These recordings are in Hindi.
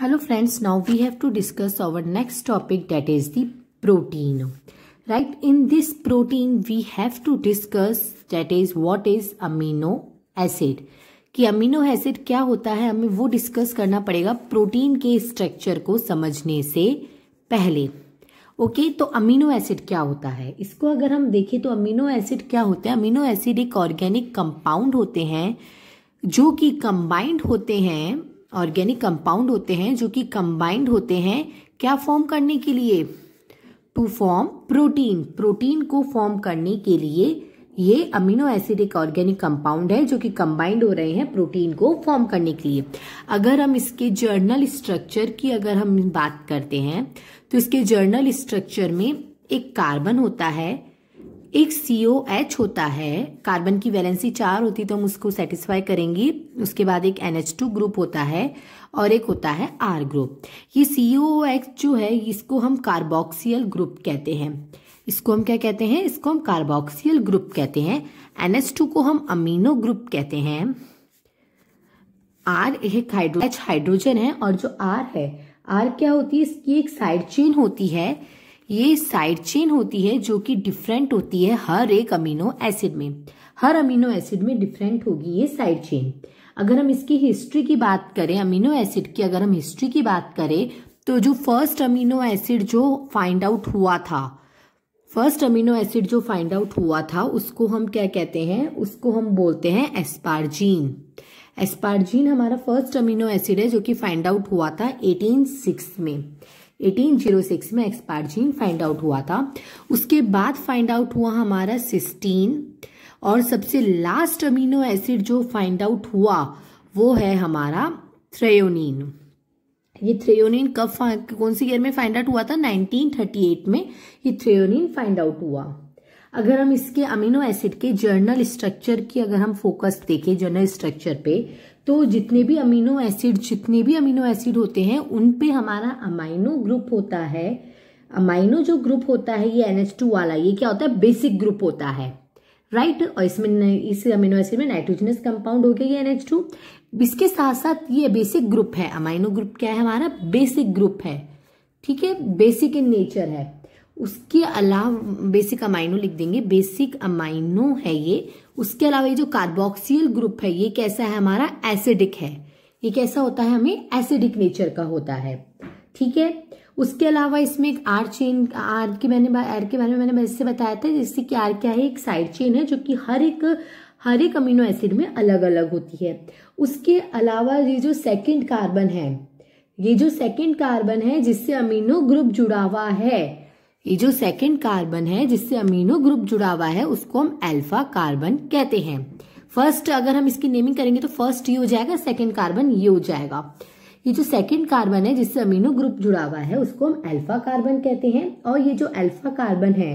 hello friends now we have to discuss our next topic that is the protein right in this protein we have to discuss that is what is amino acid कि अमीनो एसिड क्या होता है हमें वो डिस्कस करना पड़ेगा प्रोटीन के स्ट्रक्चर को समझने से पहले ओके okay, तो अमीनो एसिड क्या होता है इसको अगर हम देखें तो अमीनो एसिड क्या होते हैं अमीनो एसिड एक ऑर्गेनिक कंपाउंड होते हैं जो कि कंबाइंड होते हैं ऑर्गेनिक कंपाउंड होते हैं जो कि कंबाइंड होते हैं क्या फॉर्म करने के लिए टू फॉर्म प्रोटीन प्रोटीन को फॉर्म करने के लिए ये अमीनो एसिड एक ऑर्गेनिक कंपाउंड है जो कि कंबाइंड हो रहे हैं प्रोटीन को फॉर्म करने के लिए अगर हम इसके जर्नल स्ट्रक्चर की अगर हम बात करते हैं तो इसके जर्नल स्ट्रक्चर में एक कार्बन होता है एक सी ओ एच होता है कार्बन की वैलेंसी चार होती तो हम उसको सेटिस्फाई करेंगे उसके बाद एक एन एच टू ग्रुप होता है और एक होता है आर ग्रुप ये सी ओ एच जो है इसको हम कार्बोक्सियल ग्रुप कहते हैं इसको हम क्या कहते हैं इसको हम कार्बोक्सियल ग्रुप कहते हैं एन एच टू को हम अमीनो ग्रुप कहते हैं आर एक हाइड्रो एच हाइड्रोजन है और जो आर है आर क्या होती है इसकी एक साइड चेन होती है ये साइड चेन होती है जो कि डिफरेंट होती है हर एक अमीनो एसिड में हर अमीनो एसिड में डिफरेंट होगी ये साइड चेन अगर हम इसकी हिस्ट्री की बात करें अमीनो एसिड की अगर हम हिस्ट्री की बात करें तो जो फर्स्ट अमीनो एसिड जो फाइंड आउट हुआ था फर्स्ट अमीनो एसिड जो फाइंड आउट हुआ था उसको हम क्या कहते हैं उसको हम बोलते हैं एस्पार्जीन एस्पार्जीन हमारा फर्स्ट अमीनो एसिड है जो कि फाइंड आउट हुआ था 186 में 1806 में एक्सपायर जीन फाइंड आउट हुआ था उसके बाद फाइंड आउट हुआ हमारा सिस्टीन और सबसे लास्ट अमीनो एसिड जो फाइंड आउट हुआ वो है हमारा थ्रेयोनिन ये थ्रेयोनिन कब कौन सी ईयर में फाइंड आउट हुआ था 1938 में ये थ्रेयोनिन फाइंड आउट हुआ अगर हम इसके अमीनो एसिड के जर्नल स्ट्रक्चर की अगर हम फोकस देखें जर्नल स्ट्रक्चर पे तो जितने भी अमीनो एसिड जितने भी अमीनो एसिड होते हैं उन पे हमारा अमाइनो ग्रुप होता है अमाइनो जो ग्रुप होता है ये एन वाला ये क्या होता है बेसिक ग्रुप होता है राइट और इसमें इस अमीनो एसिड में नाइट्रोजनस कंपाउंड हो गया ये एन इसके साथ साथ ये बेसिक ग्रुप है अमाइनो ग्रुप क्या है हमारा बेसिक ग्रुप है ठीक है बेसिक इन नेचर है उसके अलावा बेसिक अमाइनो लिख देंगे बेसिक अमाइनो है ये उसके अलावा ये जो कार्बोक्सियल ग्रुप है ये कैसा है हमारा एसिडिक है ये कैसा होता है हमें एसिडिक नेचर का होता है ठीक है उसके अलावा इसमें एक आर चेन आर की मैंने आर के बारे में मैंने इससे बताया था जिससे कि आर क्या है एक साइड चेन है जो कि हर एक हर एक अमीनो एसिड में अलग अलग होती है उसके अलावा ये जो सेकंड कार्बन है ये जो सेकंड कार्बन है जिससे अमीनो ग्रुप जुड़ा हुआ है ये जो सेकेंड कार्बन है जिससे अमीनो ग्रुप जुड़ा हुआ है उसको हम एल्फा कार्बन कहते हैं फर्स्ट अगर हम इसकी नेमिंग करेंगे तो फर्स्ट ये हो जाएगा सेकेंड कार्बन ये हो जाएगा ये जो सेकेंड कार्बन है जिससे अमीनो ग्रुप जुड़ा हुआ है उसको हम एल्फा कार्बन कहते हैं और ये जो अल्फा कार्बन है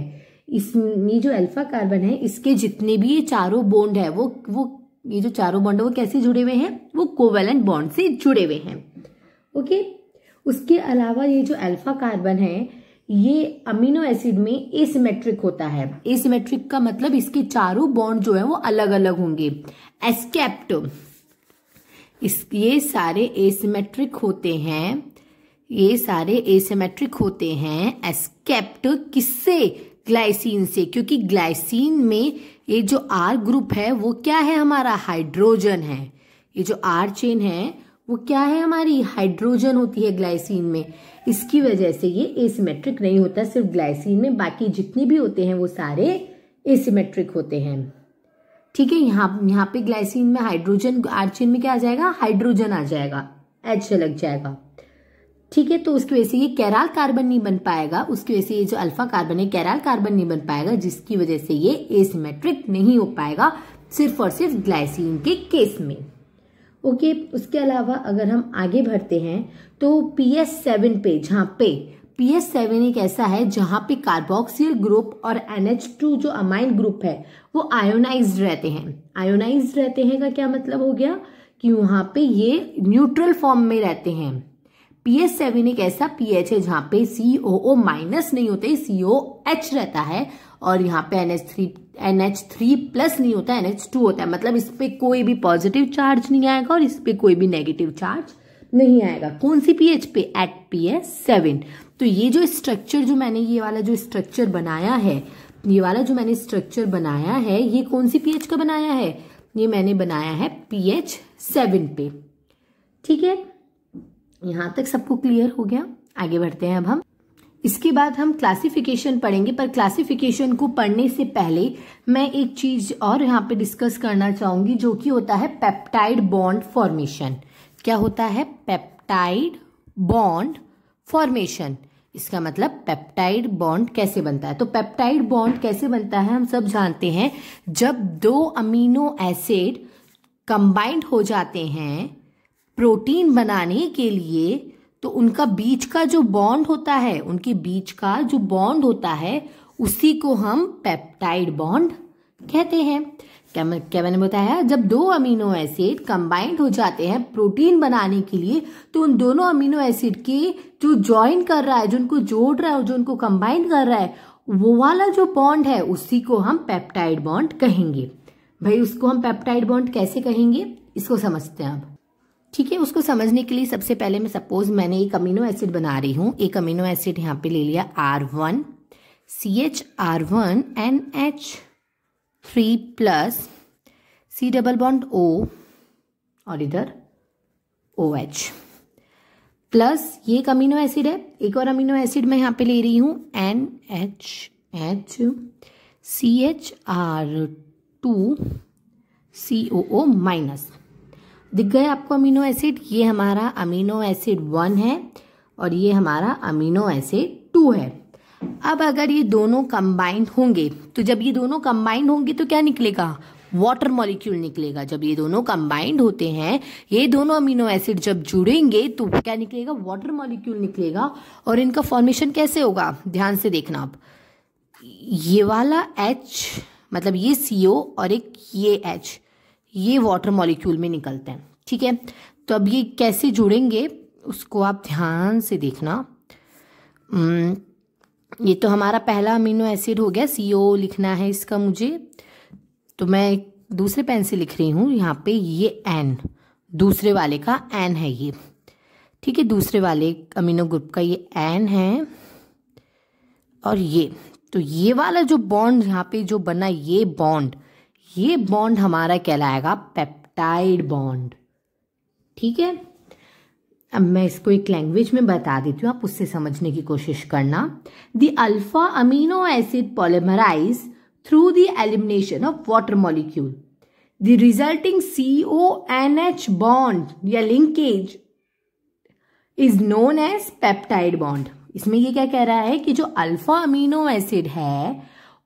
इस ये जो अल्फा कार्बन है इसके जितने भी ये चारों बॉन्ड है वो वो ये जो चारों बॉन्ड है वो कैसे जुड़े हुए हैं वो कोवेलेंट बॉन्ड से जुड़े हुए हैं ओके उसके अलावा ये जो अल्फा कार्बन है ये अमीनो एसिड में एसिमेट्रिक होता है एसिमेट्रिक का मतलब इसके चारों बॉन्ड जो है वो अलग अलग होंगे एस्केप्ट इस ये सारे एसिमेट्रिक होते हैं ये सारे एसिमेट्रिक होते हैं एस्केप्ट किससे ग्लाइसिन से क्योंकि ग्लाइसिन में ये जो आर ग्रुप है वो क्या है हमारा हाइड्रोजन है ये जो आर चेन है वो क्या है हमारी हाइड्रोजन होती है ग्लाइसिन में इसकी वजह से ये एसिमेट्रिक नहीं होता सिर्फ ग्लाइसिन में बाकी जितने भी होते हैं वो सारे एसिमेट्रिक होते हैं ठीक है यहाँ यहाँ पे ग्लाइसिन में हाइड्रोजन आर्चिन में क्या आ जाएगा हाइड्रोजन आ जाएगा एच लग जाएगा ठीक है तो उसकी वजह से ये कैराल कार्बन नहीं बन पाएगा उसकी वजह से ये जो अल्फा कार्बन है कैराल कार्बन नहीं बन पाएगा जिसकी वजह से ये एसिमेट्रिक नहीं हो पाएगा सिर्फ और सिर्फ ग्लाइसिन के केस में ओके okay, उसके अलावा अगर हम आगे बढ़ते हैं तो पी एस सेवन पे जहाँ पे पी एस सेवन एक ऐसा है जहाँ पे कार्बोक्सिल ग्रुप और एन एच टू जो अमाइन ग्रुप है वो आयोनाइज रहते हैं आयोनाइज रहते हैं का क्या मतलब हो गया कि वहाँ पे ये न्यूट्रल फॉर्म में रहते हैं पीएच सेवन एक ऐसा पीएच है जहां पे सीओओ माइनस नहीं होते सीओ एच रहता है और यहाँ पे NH three NH three plus नहीं होता एनएच टू होता है मतलब इस पे कोई भी पॉजिटिव चार्ज नहीं आएगा और इस पे कोई भी नेगेटिव चार्ज नहीं आएगा कौन सी पीएच पे एट पी एच सेवन तो ये जो स्ट्रक्चर जो मैंने ये वाला जो स्ट्रक्चर बनाया है ये वाला जो मैंने स्ट्रक्चर बनाया है ये कौन सी पीएच का बनाया है ये मैंने बनाया है पीएच सेवन पे ठीक है यहाँ तक सबको क्लियर हो गया आगे बढ़ते हैं अब हम इसके बाद हम क्लासिफिकेशन पढ़ेंगे पर क्लासिफिकेशन को पढ़ने से पहले मैं एक चीज और यहाँ पे डिस्कस करना चाहूंगी जो कि होता है पेप्टाइड बॉन्ड फॉर्मेशन क्या होता है पेप्टाइड बॉन्ड फॉर्मेशन इसका मतलब पेप्टाइड बॉन्ड कैसे बनता है तो पेप्टाइड बॉन्ड कैसे बनता है हम सब जानते हैं जब दो अमीनो एसिड कंबाइंड हो जाते हैं प्रोटीन बनाने के लिए तो उनका बीच का जो बॉन्ड होता है उनके बीच का जो बॉन्ड होता है उसी को हम पेप्टाइड बॉन्ड कहते हैं क्या मैंने बताया जब दो अमीनो एसिड कंबाइंड हो जाते हैं प्रोटीन बनाने के लिए तो उन दोनों अमीनो एसिड के जो ज्वाइन कर रहा है जो उनको जोड़ रहा है जो उनको कंबाइंड कर रहा है वो वाला जो बॉन्ड है उसी को हम पेप्टाइड बॉन्ड कहेंगे भाई उसको हम पेप्टाइड बॉन्ड कैसे कहेंगे इसको समझते हैं आप ठीक है उसको समझने के लिए सबसे पहले मैं सपोज मैंने एक अमीनो एसिड बना रही हूँ एक अमीनो एसिड यहाँ पे ले लिया R one C H R one N H three plus C double bond O और इधर ओ एच प्लस ये एक अमीनो एसिड है एक और अमीनो एसिड मैं यहाँ पे ले रही हूँ N H H C H R two C O O minus दिख गए आपको अमीनो एसिड ये हमारा अमीनो एसिड वन है और ये हमारा अमीनो एसिड टू है अब अगर ये दोनों कंबाइंड होंगे तो जब ये दोनों कंबाइंड होंगे तो क्या निकलेगा वाटर मॉलिक्यूल निकलेगा जब ये दोनों कंबाइंड होते हैं ये दोनों अमीनो एसिड जब जुड़ेंगे तो क्या निकलेगा वाटर मॉलिक्यूल निकलेगा और इनका फॉर्मेशन कैसे होगा ध्यान से देखना आप ये वाला एच मतलब ये सी और एक ये एच ये वाटर मॉलिक्यूल में निकलते हैं ठीक है तो अब ये कैसे जुड़ेंगे उसको आप ध्यान से देखना ये तो हमारा पहला अमीनो एसिड हो गया सी ओ लिखना है इसका मुझे तो मैं दूसरे पेन से लिख रही हूँ यहाँ पे ये एन दूसरे वाले का एन है ये ठीक है दूसरे वाले अमीनो ग्रुप का ये एन है और ये तो ये वाला जो बॉन्ड यहाँ पे जो बना ये बॉन्ड ये बॉन्ड हमारा कहलाएगा पेप्टाइड बॉन्ड ठीक है अब मैं इसको एक लैंग्वेज में बता देती हूँ आप उससे समझने की कोशिश करना the alpha amino acid polymerise through the elimination of water molecule the resulting C O N H bond या linkage is known as peptide bond इसमें ये क्या कह रहा है कि जो अल्फा अमीनो एसिड है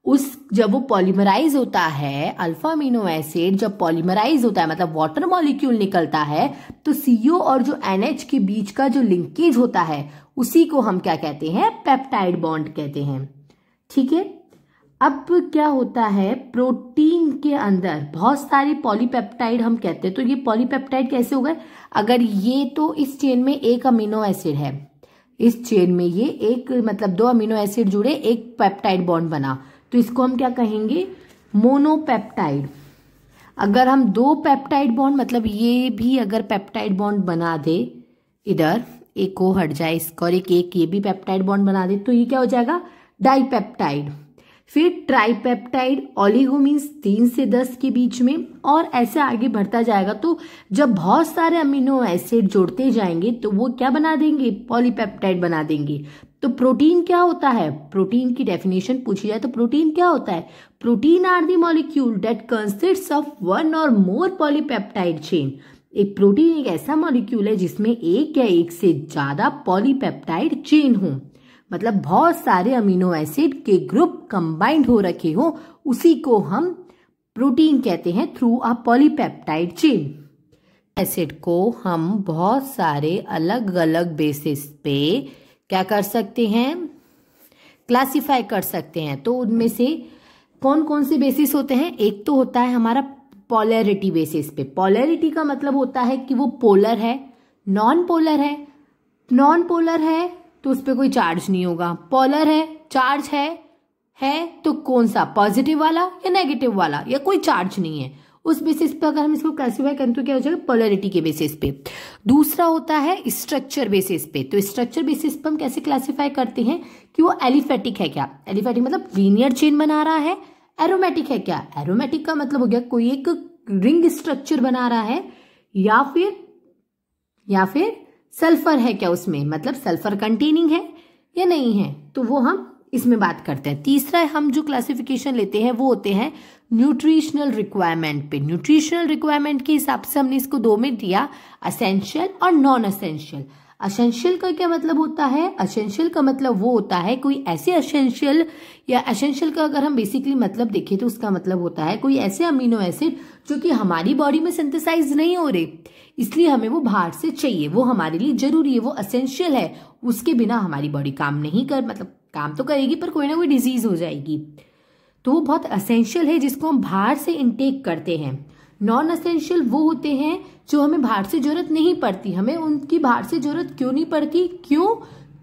उस जब वो पॉलीमराइज होता है अल्फा अमीनो एसिड जब पॉलीमराइज होता है मतलब वाटर मॉलिक्यूल निकलता है तो सीओ और जो एनएच के बीच का जो लिंकेज होता है उसी को हम क्या कहते हैं पेप्टाइड बॉन्ड कहते हैं ठीक है अब क्या होता है प्रोटीन के अंदर बहुत सारे पॉलीपेप्टाइड हम कहते हैं तो ये पॉलीपेप्टाइड कैसे हो गए अगर ये तो इस चेन में एक अमीनो एसिड है इस चेन में ये एक मतलब दो अमीनो एसिड जुड़े एक पेप्टाइड बॉन्ड बना तो इसको हम क्या कहेंगे मोनोपेप्टाइड अगर हम दो पेप्टाइड बॉन्ड मतलब ये भी अगर पेप्टाइड बॉन्ड बना दे इधर एक को हट जाए इसको और एक एक ये भी पेप्टाइड बॉन्ड बना दे तो ये क्या हो जाएगा डाइपेप्टाइड फिर ट्राइपेप्टाइड ऑलिगो मीन्स तीन से दस के बीच में और ऐसे आगे बढ़ता जाएगा तो जब बहुत सारे अमीनो एसिड जोड़ते जाएंगे तो वो क्या बना देंगे पॉलीपेप्टाइड बना देंगे तो प्रोटीन क्या होता है प्रोटीन की डेफिनेशन पूछी जाए तो प्रोटीन क्या होता है protein are the molecule that consist of one or more polypeptide chain एक प्रोटीन एक ऐसा मॉलिक्यूल है जिसमें एक या एक से ज्यादा पॉलीपेप्टाइड चेन हो मतलब बहुत सारे अमीनो एसिड के ग्रुप कंबाइंड हो रखे हो उसी को हम प्रोटीन कहते हैं through a polypeptide chain acid को हम बहुत सारे अलग अलग बेसिस पे क्या कर सकते हैं क्लासिफाई कर सकते हैं तो उनमें से कौन कौन से बेसिस होते हैं एक तो होता है हमारा पोलरिटी बेसिस पे पोलरिटी का मतलब होता है कि वो पोलर है नॉन पोलर है नॉन पोलर है तो उस पर कोई चार्ज नहीं होगा पोलर है चार्ज है है तो कौन सा पॉजिटिव वाला या नेगेटिव वाला या कोई चार्ज नहीं है उस बेसिस पे अगर हम इसको क्लासीफाई करें तो क्या हो जाएगा पोलरिटी के बेसिस पे दूसरा होता है स्ट्रक्चर बेसिस पे तो स्ट्रक्चर बेसिस पे हम कैसे क्लासीफाई करते हैं कि वो एलिफेटिक है क्या एलिफेटिक मतलब लीनियर चेन बना रहा है एरोमेटिक है क्या एरोमेटिक का मतलब हो गया कोई एक रिंग स्ट्रक्चर बना रहा है या फिर या फिर सल्फर है क्या उसमें मतलब सल्फर कंटेनिंग है या नहीं है तो वो हम इसमें बात करते हैं तीसरा हम जो क्लासिफिकेशन लेते हैं वो होते हैं न्यूट्रिशनल रिक्वायरमेंट पे न्यूट्रिशनल रिक्वायरमेंट के हिसाब से हमने इसको दो में दिया असेंशियल और नॉन असेंशियल असेंशियल का क्या मतलब होता है असेंशियल का मतलब वो होता है कोई ऐसे असेंशियल या असेंशियल का अगर हम बेसिकली मतलब देखें तो उसका मतलब होता है कोई ऐसे अमीनो एसिड जो कि हमारी बॉडी में सिंथेसाइज नहीं हो रहे इसलिए हमें वो बाहर से चाहिए वो हमारे लिए जरूरी है वो असेंशियल है उसके बिना हमारी बॉडी काम नहीं कर मतलब काम तो करेगी पर कोई ना कोई डिजीज हो जाएगी तो वो बहुत असेंशियल है जिसको हम बाहर से इनटेक करते हैं नॉन असेंशियल वो होते हैं जो हमें बाहर से जरूरत नहीं पड़ती हमें उनकी बाहर से जरूरत क्यों नहीं पड़ती क्यों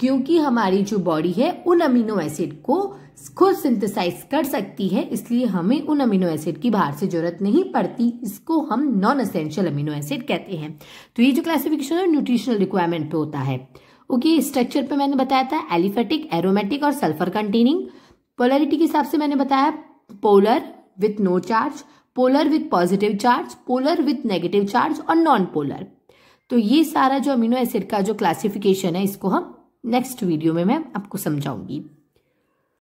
क्योंकि हमारी जो बॉडी है उन अमीनो एसिड को खुद सिंथेसाइज कर सकती है इसलिए हमें उन अमीनो एसिड की बाहर से जरूरत नहीं पड़ती इसको हम नॉन असेंशियल अमीनो एसिड कहते हैं तो ये जो क्लासिफिकेशन है न्यूट्रिशनल रिक्वायरमेंट पे होता है ओके okay, स्ट्रक्चर पे मैंने बताया था एलिफेटिक एरोमेटिक और सल्फर कंटेनिंग पोलरिटी के हिसाब से मैंने बताया polar with no charge polar with positive charge polar with negative charge और नॉन पोलर तो ये सारा जो अमीनो एसिड का जो क्लासिफिकेशन है इसको हम नेक्स्ट वीडियो में मैं आपको समझाऊंगी